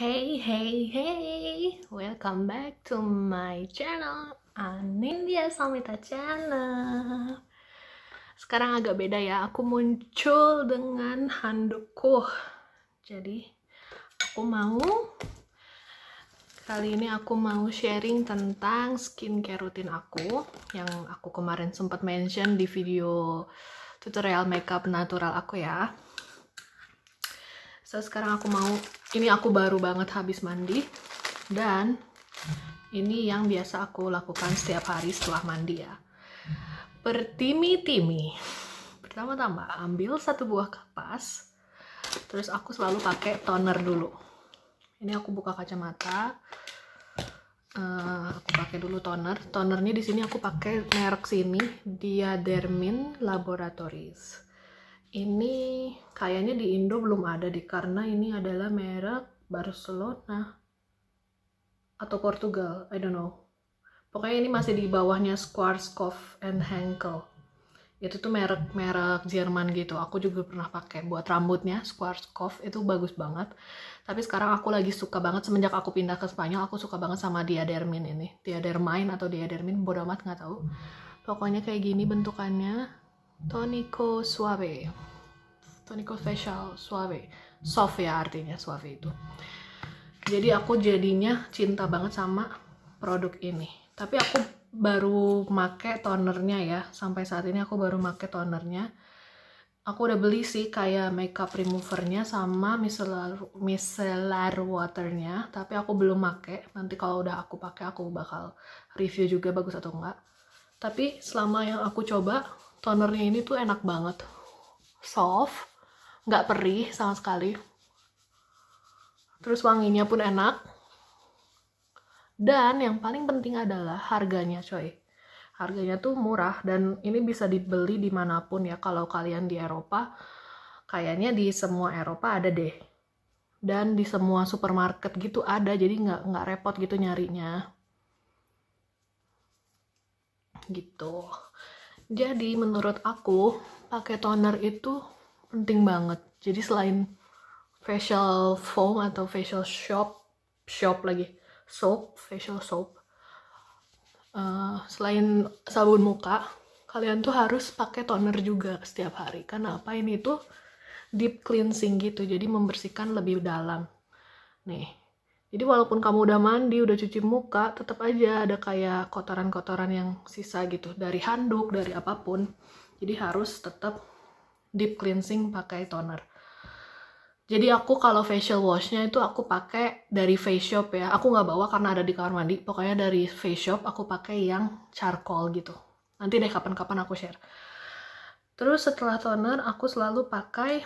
Hey hey hey, welcome back to my channel Anindya Samita Channel Sekarang agak beda ya, aku muncul dengan handukku Jadi aku mau Kali ini aku mau sharing tentang skincare rutin aku Yang aku kemarin sempat mention di video tutorial makeup natural aku ya So sekarang aku mau ini aku baru banget habis mandi dan ini yang biasa aku lakukan setiap hari setelah mandi ya Pertimi timi pertama-tama ambil satu buah kapas terus aku selalu pakai toner dulu ini aku buka kacamata uh, aku pakai dulu toner tonernya di sini aku pakai merek sini Diadermin Laboratories ini kayaknya di Indo belum ada deh karena ini adalah merek Barcelona atau Portugal I don't know pokoknya ini masih di bawahnya Schwarzkopf and Henkel itu tuh merek-merek Jerman gitu aku juga pernah pakai buat rambutnya Schwarzkopf itu bagus banget tapi sekarang aku lagi suka banget semenjak aku pindah ke Spanyol aku suka banget sama Diadermin ini Diadermine atau Diadermin bodo amat nggak tahu hmm. pokoknya kayak gini bentukannya tónico suave tónico facial suave soft ya artinya suave itu jadi aku jadinya cinta banget sama produk ini tapi aku baru make tonernya ya sampai saat ini aku baru make tonernya aku udah beli sih kayak makeup removernya sama micellar, micellar waternya tapi aku belum make nanti kalau udah aku pakai aku bakal review juga bagus atau enggak tapi selama yang aku coba tonernya ini tuh enak banget soft nggak perih sama sekali terus wanginya pun enak dan yang paling penting adalah harganya coy harganya tuh murah dan ini bisa dibeli dimanapun ya kalau kalian di Eropa kayaknya di semua Eropa ada deh dan di semua supermarket gitu ada jadi nggak nggak repot gitu nyarinya gitu jadi menurut aku pakai toner itu penting banget. Jadi selain facial foam atau facial shop shop lagi soap facial soap uh, selain sabun muka kalian tuh harus pakai toner juga setiap hari karena apa ini tuh deep cleansing gitu jadi membersihkan lebih dalam nih jadi walaupun kamu udah mandi, udah cuci muka, tetap aja ada kayak kotoran-kotoran yang sisa gitu dari handuk, dari apapun. Jadi harus tetap deep cleansing pakai toner. Jadi aku kalau facial washnya itu aku pakai dari face shop ya. Aku nggak bawa karena ada di kamar mandi. Pokoknya dari face shop aku pakai yang charcoal gitu. Nanti deh kapan-kapan aku share. Terus setelah toner aku selalu pakai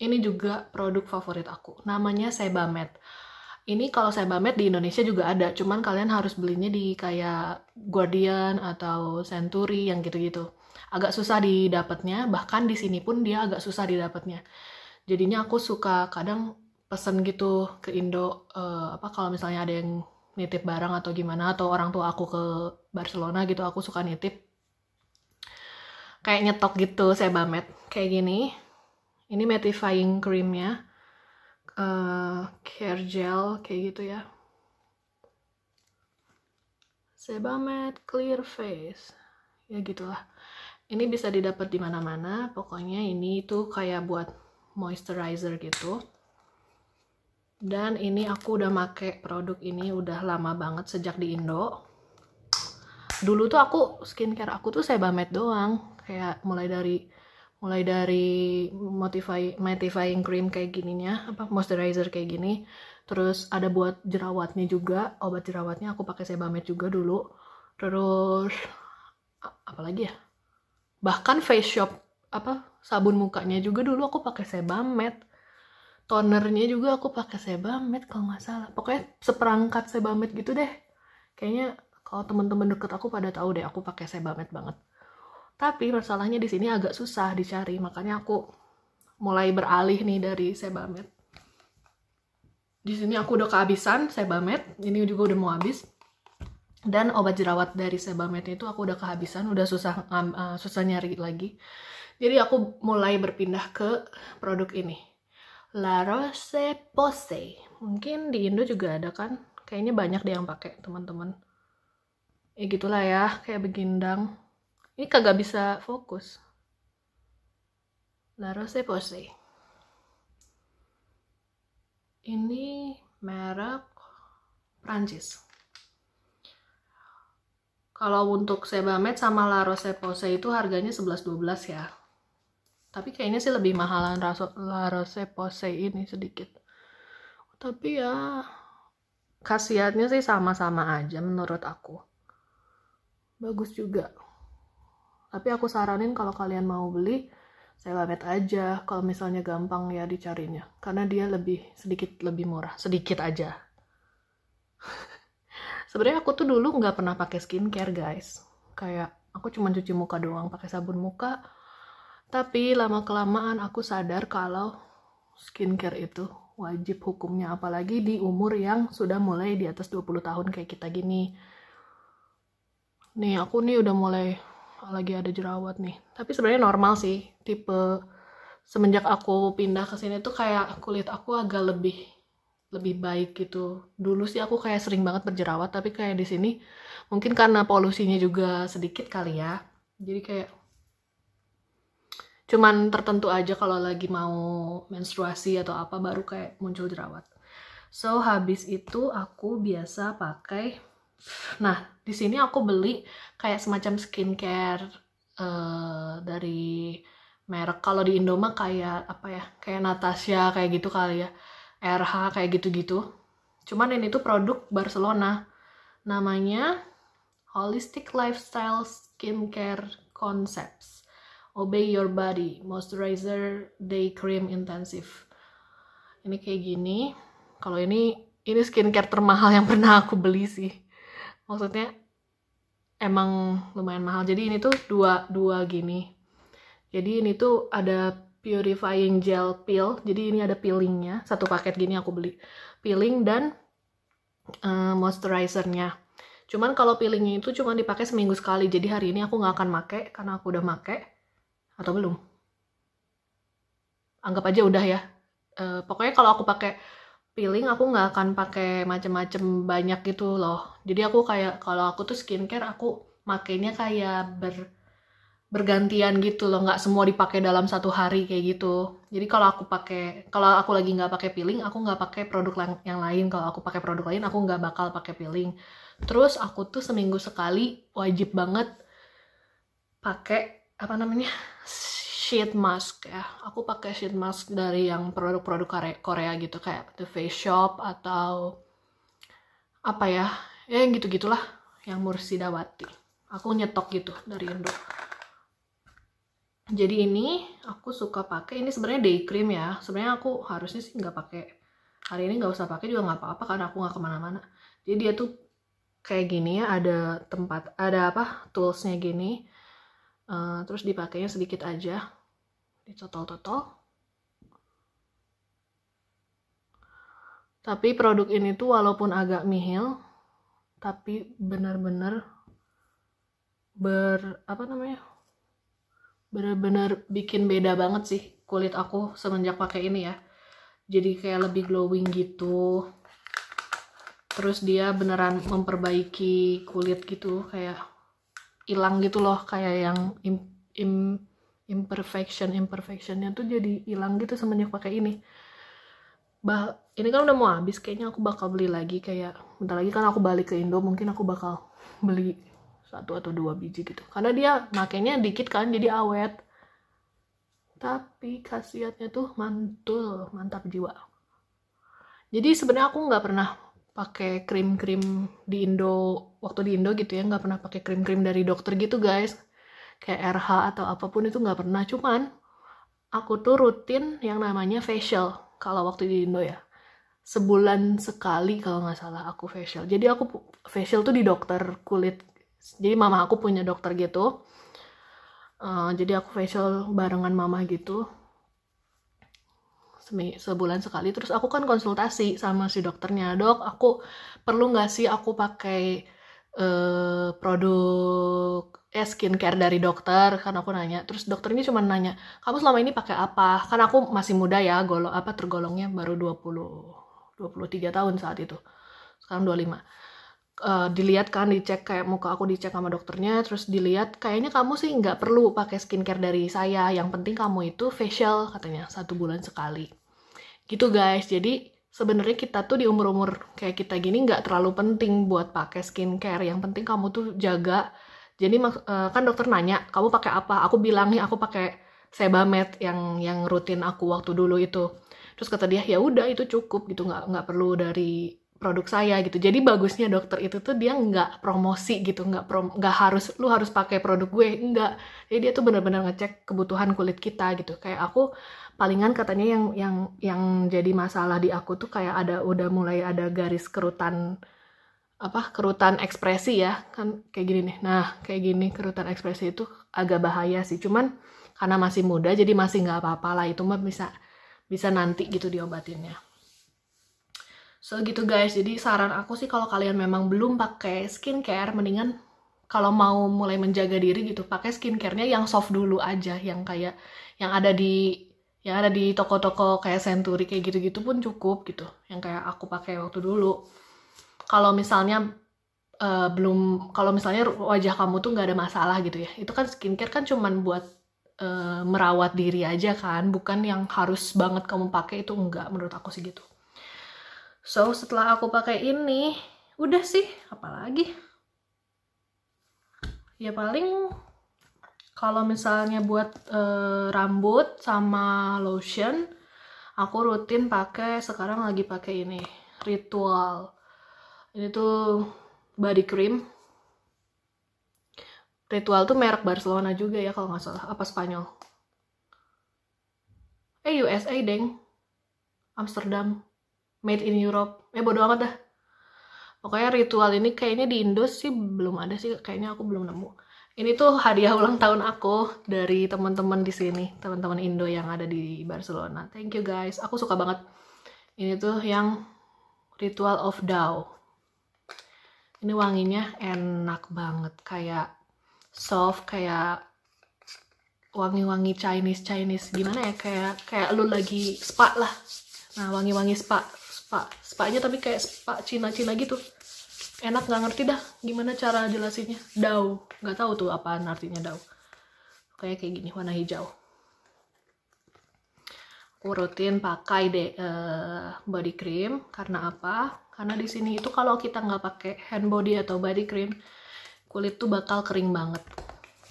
ini juga produk favorit aku. Namanya Sebamed ini kalau saya bamet di Indonesia juga ada, cuman kalian harus belinya di kayak Guardian atau Century yang gitu-gitu. Agak susah didapatnya, bahkan di sini pun dia agak susah didapatnya. Jadinya aku suka kadang pesen gitu ke Indo uh, apa kalau misalnya ada yang nitip barang atau gimana atau orang tua aku ke Barcelona gitu aku suka nitip kayak nyetok gitu saya bamet kayak gini ini mattifying creamnya uh, care gel kayak gitu ya Sebamed Clear Face ya gitulah ini bisa didapat di mana-mana pokoknya ini tuh kayak buat moisturizer gitu dan ini aku udah make produk ini udah lama banget sejak di Indo dulu tuh aku skincare aku tuh Sebamed doang kayak mulai dari mulai dari modify, mattifying cream kayak gininya apa moisturizer kayak gini terus ada buat jerawatnya juga obat jerawatnya aku pakai sebamed juga dulu terus apalagi ya bahkan face shop apa sabun mukanya juga dulu aku pakai sebamed tonernya juga aku pakai sebamed kalau nggak salah pokoknya seperangkat sebamed gitu deh kayaknya kalau temen-temen deket aku pada tahu deh aku pakai sebamed banget tapi masalahnya di sini agak susah dicari, makanya aku mulai beralih nih dari sebamed. Di sini aku udah kehabisan sebamed, ini juga udah mau habis. Dan obat jerawat dari sebamed itu aku udah kehabisan, udah susah uh, susah nyari lagi. Jadi aku mulai berpindah ke produk ini. La Rose Posay. Mungkin di Indo juga ada kan? Kayaknya banyak deh yang pakai, teman-teman. Ya gitulah ya, kayak begindang ini kagak bisa fokus La Rose ini merek Prancis kalau untuk Sebamed sama La Rose Posay itu harganya 11-12 ya tapi kayaknya sih lebih mahalan La Rose Posay ini sedikit tapi ya khasiatnya sih sama-sama aja menurut aku bagus juga tapi aku saranin kalau kalian mau beli saya Selamet aja kalau misalnya gampang ya dicarinya karena dia lebih sedikit lebih murah sedikit aja sebenarnya aku tuh dulu nggak pernah pakai skincare guys kayak aku cuma cuci muka doang pakai sabun muka tapi lama kelamaan aku sadar kalau skincare itu wajib hukumnya apalagi di umur yang sudah mulai di atas 20 tahun kayak kita gini nih aku nih udah mulai lagi ada jerawat nih tapi sebenarnya normal sih tipe semenjak aku pindah ke sini tuh kayak kulit aku agak lebih lebih baik gitu dulu sih aku kayak sering banget berjerawat tapi kayak di sini mungkin karena polusinya juga sedikit kali ya jadi kayak cuman tertentu aja kalau lagi mau menstruasi atau apa baru kayak muncul jerawat so habis itu aku biasa pakai Nah, di sini aku beli kayak semacam skincare uh, dari merek kalau di Indoma kayak apa ya? Kayak Natasha kayak gitu kali ya. RH kayak gitu-gitu. Cuman ini tuh produk Barcelona. Namanya Holistic Lifestyle Skincare Concepts. Obey Your Body Moisturizer Day Cream Intensive. Ini kayak gini. Kalau ini ini skincare termahal yang pernah aku beli sih maksudnya emang lumayan mahal jadi ini tuh dua dua gini jadi ini tuh ada purifying gel peel jadi ini ada peelingnya satu paket gini aku beli peeling dan uh, moisturizernya cuman kalau peelingnya itu cuma dipakai seminggu sekali jadi hari ini aku nggak akan make karena aku udah make atau belum anggap aja udah ya uh, pokoknya kalau aku pakai peeling aku nggak akan pakai macam-macam banyak gitu loh jadi aku kayak kalau aku tuh skincare aku makainya kayak ber bergantian gitu loh nggak semua dipakai dalam satu hari kayak gitu jadi kalau aku pakai kalau aku lagi nggak pakai peeling aku nggak pakai produk yang lain kalau aku pakai produk lain aku nggak bakal pakai peeling terus aku tuh seminggu sekali wajib banget pakai apa namanya sheet mask ya aku pakai sheet mask dari yang produk-produk Korea, gitu kayak The Face Shop atau apa ya ya yang gitu gitulah yang Mursidawati aku nyetok gitu dari Indo jadi ini aku suka pakai ini sebenarnya day cream ya sebenarnya aku harusnya sih nggak pakai hari ini nggak usah pakai juga nggak apa-apa karena aku nggak kemana-mana jadi dia tuh kayak gini ya ada tempat ada apa toolsnya gini uh, terus dipakainya sedikit aja total totol Tapi produk ini tuh walaupun agak mihil, tapi benar-benar ber apa namanya? Benar-benar bikin beda banget sih kulit aku semenjak pakai ini ya. Jadi kayak lebih glowing gitu. Terus dia beneran memperbaiki kulit gitu kayak hilang gitu loh kayak yang im imperfection imperfectionnya tuh jadi hilang gitu semenjak pakai ini bah ini kan udah mau habis kayaknya aku bakal beli lagi kayak bentar lagi kan aku balik ke Indo mungkin aku bakal beli satu atau dua biji gitu karena dia makainya dikit kan jadi awet tapi khasiatnya tuh mantul mantap jiwa jadi sebenarnya aku nggak pernah pakai krim krim di Indo waktu di Indo gitu ya nggak pernah pakai krim krim dari dokter gitu guys kayak RH atau apapun itu nggak pernah cuman aku tuh rutin yang namanya facial kalau waktu di Indo ya sebulan sekali kalau nggak salah aku facial jadi aku facial tuh di dokter kulit jadi mama aku punya dokter gitu uh, jadi aku facial barengan mama gitu sebulan sekali terus aku kan konsultasi sama si dokternya dok aku perlu nggak sih aku pakai uh, produk eh skincare dari dokter kan aku nanya terus dokter ini cuma nanya kamu selama ini pakai apa kan aku masih muda ya golong apa tergolongnya baru 20 23 tahun saat itu sekarang 25 uh, eh, dilihat kan dicek kayak muka aku dicek sama dokternya terus dilihat kayaknya kamu sih nggak perlu pakai skincare dari saya yang penting kamu itu facial katanya satu bulan sekali gitu guys jadi sebenarnya kita tuh di umur-umur kayak kita gini nggak terlalu penting buat pakai skincare. Yang penting kamu tuh jaga jadi uh, kan dokter nanya, "Kamu pakai apa?" Aku bilang, "Nih, aku pakai Sebamed yang yang rutin aku waktu dulu itu." Terus kata dia, "Ya udah, itu cukup gitu, nggak nggak perlu dari produk saya gitu. Jadi bagusnya dokter itu tuh dia nggak promosi gitu, nggak prom nggak harus lu harus pakai produk gue nggak. Jadi dia tuh benar-benar ngecek kebutuhan kulit kita gitu. Kayak aku palingan katanya yang yang yang jadi masalah di aku tuh kayak ada udah mulai ada garis kerutan apa kerutan ekspresi ya kan kayak gini nih nah kayak gini kerutan ekspresi itu agak bahaya sih cuman karena masih muda jadi masih nggak apa-apa lah itu mah bisa bisa nanti gitu diobatinnya so gitu guys jadi saran aku sih kalau kalian memang belum pakai skincare mendingan kalau mau mulai menjaga diri gitu pakai skincarenya yang soft dulu aja yang kayak yang ada di yang ada di toko-toko kayak Century kayak gitu-gitu pun cukup gitu yang kayak aku pakai waktu dulu kalau misalnya uh, belum kalau misalnya wajah kamu tuh nggak ada masalah gitu ya itu kan skincare kan cuman buat uh, merawat diri aja kan bukan yang harus banget kamu pakai itu enggak menurut aku sih gitu so setelah aku pakai ini udah sih apalagi ya paling kalau misalnya buat uh, rambut sama lotion aku rutin pakai sekarang lagi pakai ini ritual ini tuh body cream Ritual tuh merek Barcelona juga ya kalau nggak salah. Apa Spanyol? Eh USA deng. Amsterdam. Made in Europe. Eh bodo amat dah. Pokoknya ritual ini kayaknya di Indo sih belum ada sih. Kayaknya aku belum nemu. Ini tuh hadiah ulang tahun aku dari teman-teman di sini, teman-teman Indo yang ada di Barcelona. Thank you guys. Aku suka banget. Ini tuh yang Ritual of Dao ini wanginya enak banget kayak soft kayak wangi-wangi Chinese Chinese gimana ya kayak kayak lu lagi spa lah nah wangi-wangi spa spa spa nya tapi kayak spa Cina Cina gitu enak nggak ngerti dah gimana cara jelasinnya dau nggak tahu tuh apa artinya dau kayak kayak gini warna hijau aku rutin pakai de, uh, body cream karena apa? Karena di sini itu kalau kita nggak pakai hand body atau body cream kulit tuh bakal kering banget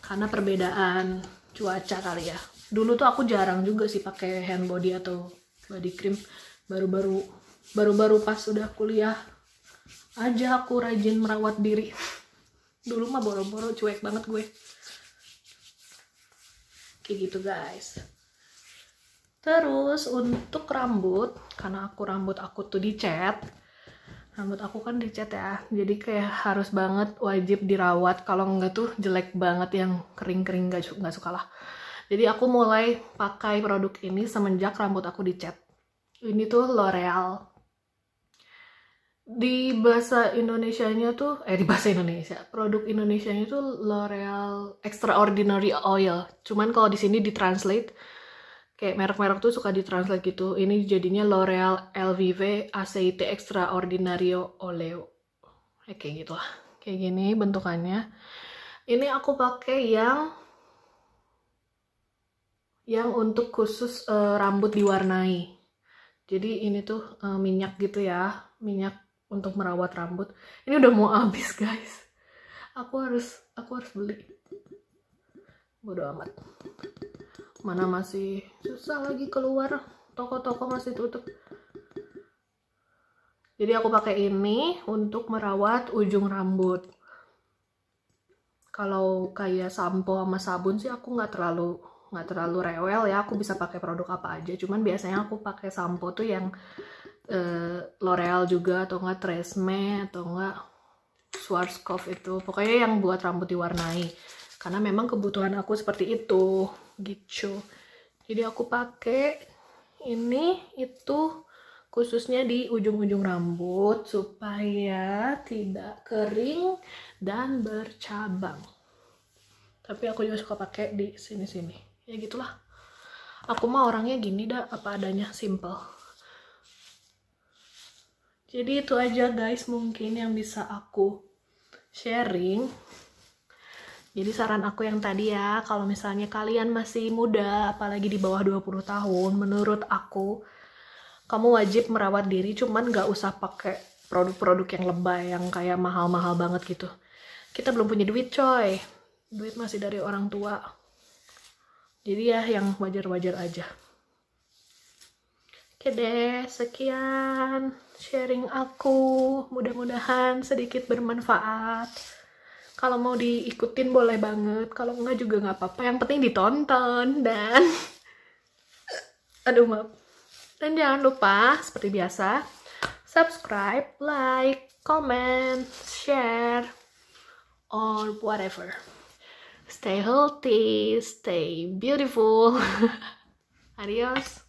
karena perbedaan cuaca kali ya. Dulu tuh aku jarang juga sih pakai hand body atau body cream baru-baru baru-baru pas sudah kuliah aja aku rajin merawat diri. Dulu mah boro-boro cuek banget gue. Kayak gitu guys. Terus untuk rambut, karena aku rambut aku tuh dicat, rambut aku kan dicat ya, jadi kayak harus banget wajib dirawat. Kalau nggak tuh jelek banget yang kering-kering nggak -kering, suka lah. Jadi aku mulai pakai produk ini semenjak rambut aku dicat. Ini tuh L'Oreal. Di bahasa Indonesia-nya tuh, eh di bahasa Indonesia, produk Indonesia-nya tuh L'Oreal Extraordinary Oil. Cuman kalau di sini ditranslate kayak merek-merek tuh suka ditranslate gitu. Ini jadinya L'Oreal LVV Aceite Extraordinario Oleo. Ya, kayak gitu lah. Kayak gini bentukannya. Ini aku pakai yang yang untuk khusus uh, rambut diwarnai. Jadi ini tuh uh, minyak gitu ya, minyak untuk merawat rambut. Ini udah mau habis, guys. Aku harus aku harus beli. Bodoh amat mana masih susah lagi keluar toko-toko masih tutup jadi aku pakai ini untuk merawat ujung rambut kalau kayak sampo sama sabun sih aku nggak terlalu nggak terlalu rewel ya aku bisa pakai produk apa aja cuman biasanya aku pakai sampo tuh yang uh, L'Oreal juga atau enggak Tresemme atau enggak Schwarzkopf itu pokoknya yang buat rambut diwarnai karena memang kebutuhan aku seperti itu gitu jadi aku pakai ini itu khususnya di ujung-ujung rambut supaya tidak kering dan bercabang tapi aku juga suka pakai di sini-sini ya gitulah aku mah orangnya gini dah apa adanya simple jadi itu aja guys mungkin yang bisa aku sharing jadi saran aku yang tadi ya, kalau misalnya kalian masih muda, apalagi di bawah 20 tahun, menurut aku, kamu wajib merawat diri, cuman gak usah pakai produk-produk yang lebay, yang kayak mahal-mahal banget gitu. Kita belum punya duit coy, duit masih dari orang tua. Jadi ya yang wajar-wajar aja. Oke deh, sekian sharing aku. Mudah-mudahan sedikit bermanfaat kalau mau diikutin boleh banget kalau enggak juga nggak apa-apa yang penting ditonton dan aduh maaf dan jangan lupa seperti biasa subscribe like comment share or whatever stay healthy stay beautiful adios